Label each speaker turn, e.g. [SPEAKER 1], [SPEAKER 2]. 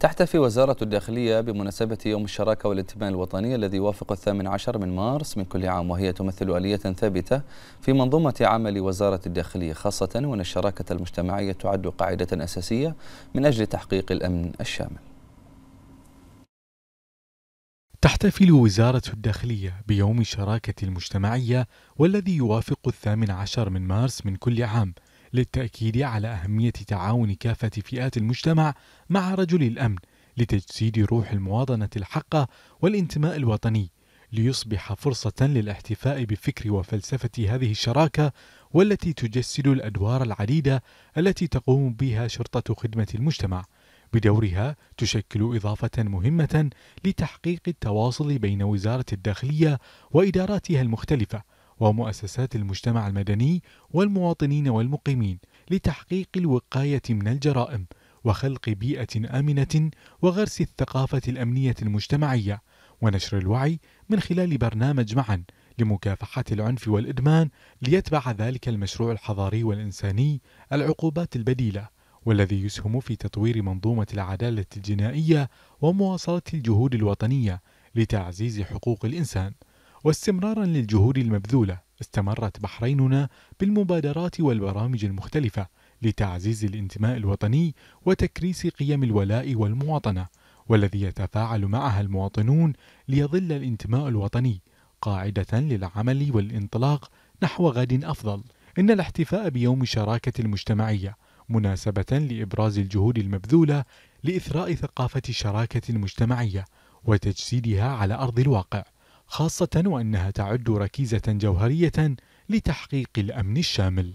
[SPEAKER 1] تحتفي وزارة الداخلية بمناسبة يوم الشراكة والانتماء الوطني الذي يوافق الثامن عشر من مارس من كل عام وهي تمثل آلية ثابتة في منظومة عمل وزارة الداخلية خاصة وأن الشراكة المجتمعية تعد قاعدة أساسية من أجل تحقيق الأمن الشامل
[SPEAKER 2] تحتفل وزارة الداخلية بيوم الشراكة المجتمعية والذي يوافق الثامن عشر من مارس من كل عام للتأكيد على أهمية تعاون كافة فئات المجتمع مع رجل الأمن لتجسيد روح المواطنة الحقة والانتماء الوطني ليصبح فرصة للاحتفاء بفكر وفلسفة هذه الشراكة والتي تجسد الأدوار العديدة التي تقوم بها شرطة خدمة المجتمع بدورها تشكل إضافة مهمة لتحقيق التواصل بين وزارة الداخلية وإداراتها المختلفة ومؤسسات المجتمع المدني والمواطنين والمقيمين لتحقيق الوقاية من الجرائم وخلق بيئة آمنة وغرس الثقافة الأمنية المجتمعية ونشر الوعي من خلال برنامج معا لمكافحة العنف والإدمان ليتبع ذلك المشروع الحضاري والإنساني العقوبات البديلة والذي يسهم في تطوير منظومة العدالة الجنائية ومواصلة الجهود الوطنية لتعزيز حقوق الإنسان واستمرارا للجهود المبذولة استمرت بحريننا بالمبادرات والبرامج المختلفة لتعزيز الانتماء الوطني وتكريس قيم الولاء والمواطنة والذي يتفاعل معها المواطنون ليظل الانتماء الوطني قاعدة للعمل والانطلاق نحو غد أفضل إن الاحتفاء بيوم الشراكة المجتمعية مناسبة لإبراز الجهود المبذولة لإثراء ثقافة الشراكة المجتمعية وتجسيدها على أرض الواقع خاصة وأنها تعد ركيزة جوهرية لتحقيق الأمن الشامل